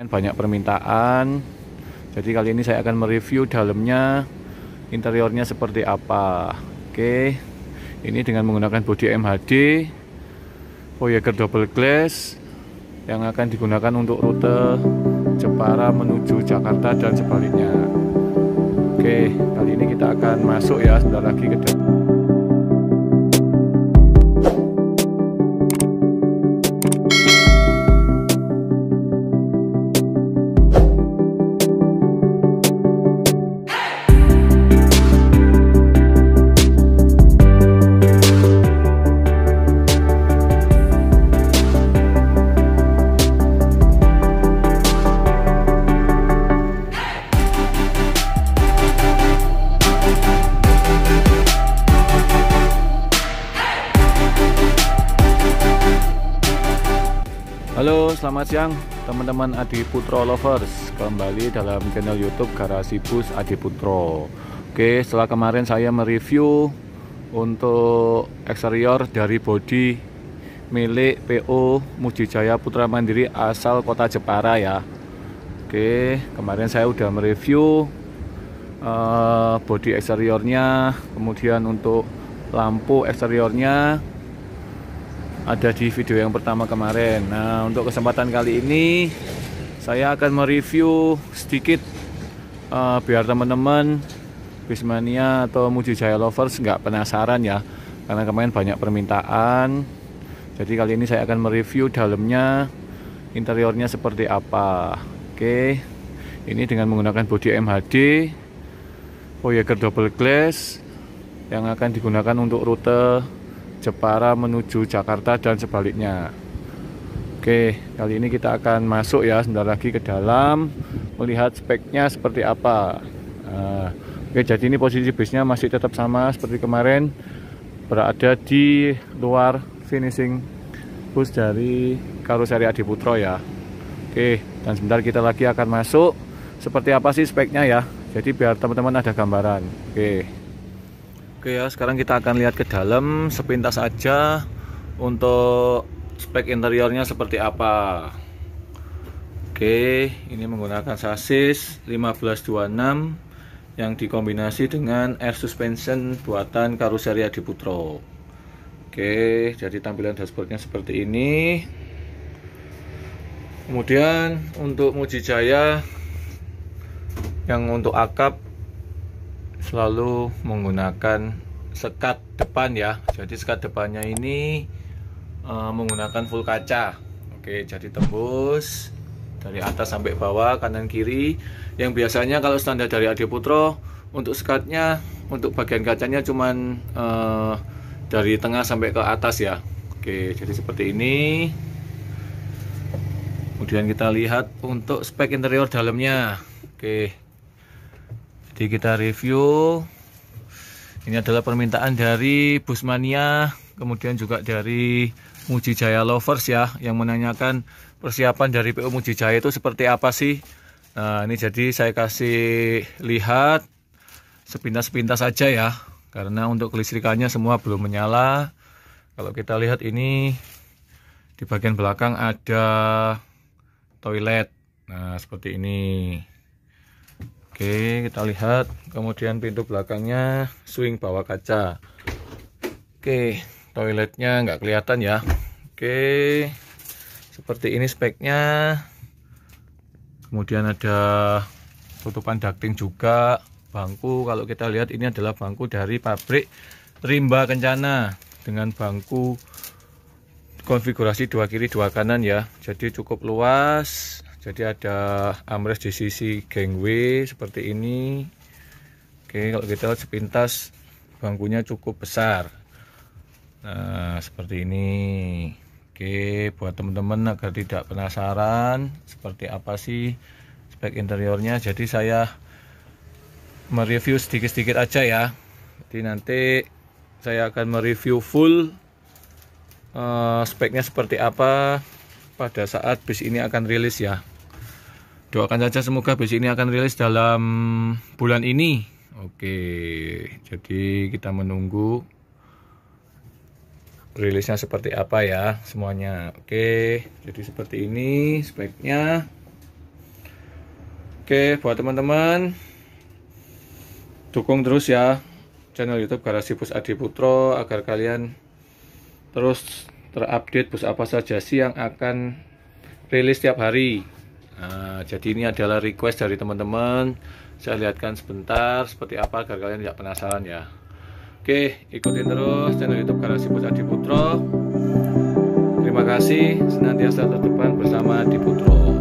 Kan banyak permintaan jadi kali ini saya akan mereview dalamnya interiornya seperti apa oke ini dengan menggunakan bodi MHD Voyager oh double glass yang akan digunakan untuk rute Jepara menuju Jakarta dan sebaliknya oke kali ini kita akan masuk ya sebentar lagi ke dalam Halo, selamat siang teman-teman Adi Putro Lovers Kembali dalam channel Youtube Garasi Bus Adi Putro Oke, setelah kemarin saya mereview Untuk eksterior dari bodi Milik PO Mujijaya Putra Mandiri asal kota Jepara ya Oke, kemarin saya udah mereview uh, Bodi eksteriornya Kemudian untuk lampu eksteriornya ada di video yang pertama kemarin nah untuk kesempatan kali ini saya akan mereview sedikit uh, biar teman-teman Bismania atau Muji Jaya Lovers nggak penasaran ya karena kemarin banyak permintaan jadi kali ini saya akan mereview dalamnya interiornya seperti apa oke ini dengan menggunakan bodi MHD Voyager double glass yang akan digunakan untuk rute Jepara menuju Jakarta dan sebaliknya Oke kali ini kita akan masuk ya sebentar lagi ke dalam melihat speknya seperti apa uh, Oke jadi ini posisi bisnya masih tetap sama seperti kemarin berada di luar finishing bus dari karoseri Adiputro ya Oke dan sebentar kita lagi akan masuk seperti apa sih speknya ya jadi biar teman-teman ada gambaran oke Oke ya, sekarang kita akan lihat ke dalam sepintas aja untuk spek interiornya seperti apa. Oke, ini menggunakan sasis 1526 yang dikombinasi dengan air suspension buatan Karoseria Adiputro. Oke, jadi tampilan dashboardnya seperti ini. Kemudian untuk Mujijaya yang untuk akap selalu menggunakan sekat depan ya jadi sekat depannya ini uh, menggunakan full kaca oke jadi tembus dari atas sampai bawah kanan kiri yang biasanya kalau standar dari Adi Putro untuk sekatnya untuk bagian kacanya cuman uh, dari tengah sampai ke atas ya oke jadi seperti ini kemudian kita lihat untuk spek interior dalamnya oke jadi kita review. Ini adalah permintaan dari Busmania, kemudian juga dari Muji Jaya Lovers ya, yang menanyakan persiapan dari PU Muji Jaya itu seperti apa sih. Nah ini jadi saya kasih lihat sepintas-sepintas saja ya, karena untuk kelistrikannya semua belum menyala. Kalau kita lihat ini di bagian belakang ada toilet, nah seperti ini. Oke, kita lihat. Kemudian pintu belakangnya swing bawah kaca. Oke, toiletnya nggak kelihatan ya. Oke, seperti ini speknya. Kemudian ada tutupan ducting juga. Bangku, kalau kita lihat ini adalah bangku dari pabrik Rimba Kencana dengan bangku konfigurasi dua kiri dua kanan ya. Jadi cukup luas jadi ada armrest di sisi gangway seperti ini oke kalau kita lihat sepintas bangkunya cukup besar nah seperti ini oke buat teman-teman agar tidak penasaran seperti apa sih spek interiornya jadi saya mereview sedikit-sedikit aja ya jadi nanti saya akan mereview full uh, speknya seperti apa pada saat bis ini akan rilis ya doakan saja semoga besi ini akan rilis dalam bulan ini oke jadi kita menunggu rilisnya seperti apa ya semuanya oke jadi seperti ini speknya oke buat teman-teman dukung terus ya channel youtube garasi bus adi putro agar kalian terus terupdate bus apa saja sih yang akan rilis setiap hari Nah, jadi ini adalah request dari teman-teman. Saya lihatkan sebentar seperti apa agar kalian tidak penasaran ya. Oke, ikutin terus channel YouTube Garasi Adi Diputro. Terima kasih senantiasa terdepan bersama Putro.